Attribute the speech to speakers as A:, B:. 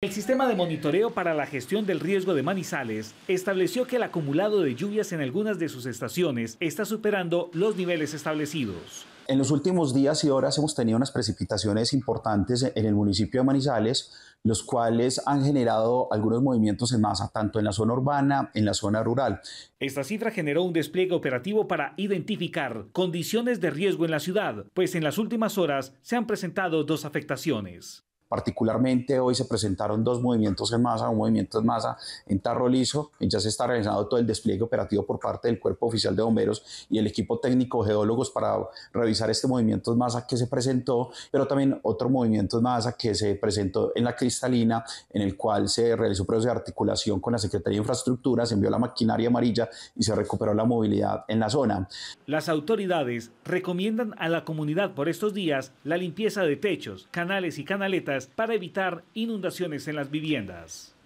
A: El sistema de monitoreo para la gestión del riesgo de Manizales estableció que el acumulado de lluvias en algunas de sus estaciones está superando los niveles establecidos.
B: En los últimos días y horas hemos tenido unas precipitaciones importantes en el municipio de Manizales, los cuales han generado algunos movimientos en masa, tanto en la zona urbana, en la zona rural. Esta
A: cifra generó un despliegue operativo para identificar condiciones de riesgo en la ciudad, pues en las últimas horas se han presentado dos afectaciones.
B: Particularmente hoy se presentaron dos movimientos en masa, un movimiento en masa en tarro liso, y ya se está realizando todo el despliegue operativo por parte del Cuerpo Oficial de Bomberos y el equipo técnico geólogos para revisar este movimiento en masa que se presentó, pero también otro movimiento en masa que se presentó en la cristalina, en el cual se realizó un proceso de articulación con la Secretaría de Infraestructura, se envió la maquinaria amarilla y se recuperó la movilidad en la zona.
A: Las autoridades recomiendan a la comunidad por estos días la limpieza de techos, canales y canaletas para evitar inundaciones en las viviendas.